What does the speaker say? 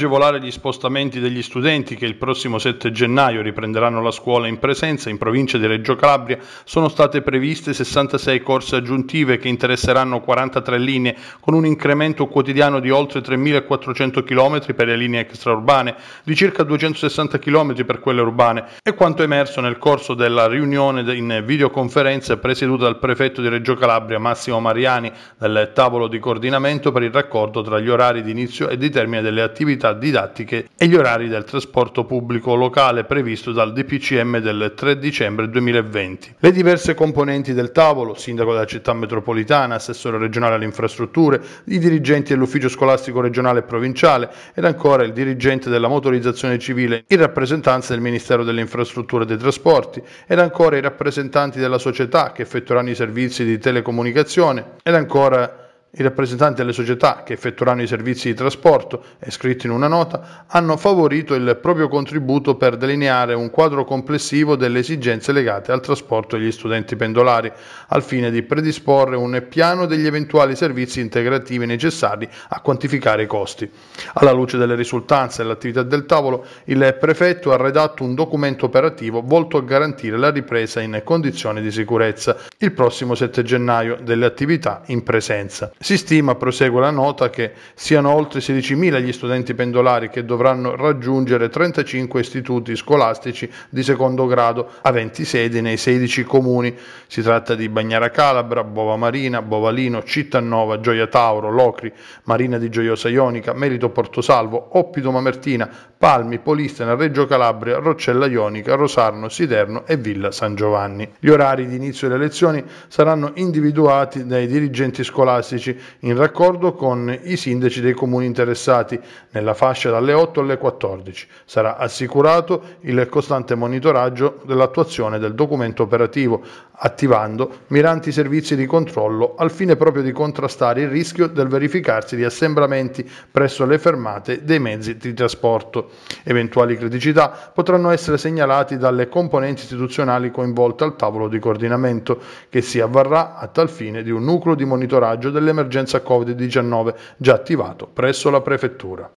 agevolare gli spostamenti degli studenti che il prossimo 7 gennaio riprenderanno la scuola in presenza in provincia di Reggio Calabria sono state previste 66 corse aggiuntive che interesseranno 43 linee con un incremento quotidiano di oltre 3.400 km per le linee extraurbane, di circa 260 km per quelle urbane e quanto emerso nel corso della riunione in videoconferenza presieduta dal prefetto di Reggio Calabria Massimo Mariani dal tavolo di coordinamento per il raccordo tra gli orari di inizio e di termine delle attività attività didattiche e gli orari del trasporto pubblico locale previsto dal DPCM del 3 dicembre 2020. Le diverse componenti del tavolo, sindaco della città metropolitana, assessore regionale alle infrastrutture, i dirigenti dell'ufficio scolastico regionale e provinciale ed ancora il dirigente della motorizzazione civile in rappresentanza del Ministero delle Infrastrutture e dei Trasporti ed ancora i rappresentanti della società che effettueranno i servizi di telecomunicazione ed ancora i rappresentanti delle società che effettueranno i servizi di trasporto, è scritto in una nota, hanno favorito il proprio contributo per delineare un quadro complessivo delle esigenze legate al trasporto degli studenti pendolari, al fine di predisporre un piano degli eventuali servizi integrativi necessari a quantificare i costi. Alla luce delle risultanze dell'attività del tavolo, il prefetto ha redatto un documento operativo volto a garantire la ripresa in condizioni di sicurezza il prossimo 7 gennaio delle attività in presenza. Si stima, prosegue la nota, che siano oltre 16.000 gli studenti pendolari che dovranno raggiungere 35 istituti scolastici di secondo grado aventi sedi nei 16 comuni. Si tratta di Bagnara Calabra, Bova Marina, Bovalino, Cittanova, Gioia Tauro, Locri, Marina di Gioiosa Ionica, Merito Portosalvo, Oppido Mamertina, Palmi, Polistena, Reggio Calabria, Roccella Ionica, Rosarno, Siderno e Villa San Giovanni. Gli orari di inizio delle lezioni saranno individuati dai dirigenti scolastici economici in raccordo con i sindaci dei comuni interessati nella fascia dalle 8 alle 14. Sarà assicurato il costante monitoraggio dell'attuazione del documento operativo, attivando miranti servizi di controllo al fine proprio di contrastare il rischio del verificarsi di assembramenti presso le fermate dei mezzi di trasporto. Eventuali criticità potranno essere segnalati dalle componenti istituzionali coinvolte al tavolo di coordinamento, che si avvarrà a tal fine di un nucleo di monitoraggio delle emergenze emergenza Covid-19 già attivato presso la Prefettura.